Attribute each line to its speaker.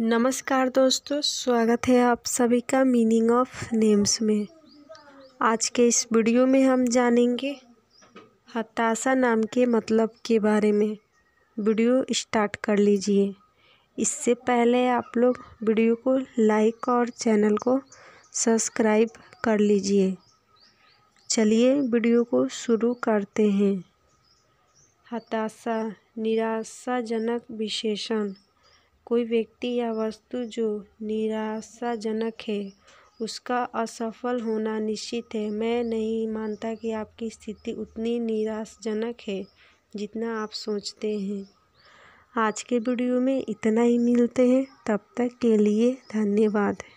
Speaker 1: नमस्कार दोस्तों स्वागत है आप सभी का मीनिंग ऑफ नेम्स में आज के इस वीडियो में हम जानेंगे हताशा नाम के मतलब के बारे में वीडियो स्टार्ट कर लीजिए इससे पहले आप लोग वीडियो को लाइक और चैनल को सब्सक्राइब कर लीजिए चलिए वीडियो को शुरू करते हैं हताशा निराशाजनक विशेषण कोई व्यक्ति या वस्तु जो निराशाजनक है उसका असफल होना निश्चित है मैं नहीं मानता कि आपकी स्थिति उतनी निराशाजनक है जितना आप सोचते हैं आज के वीडियो में इतना ही मिलते हैं तब तक के लिए धन्यवाद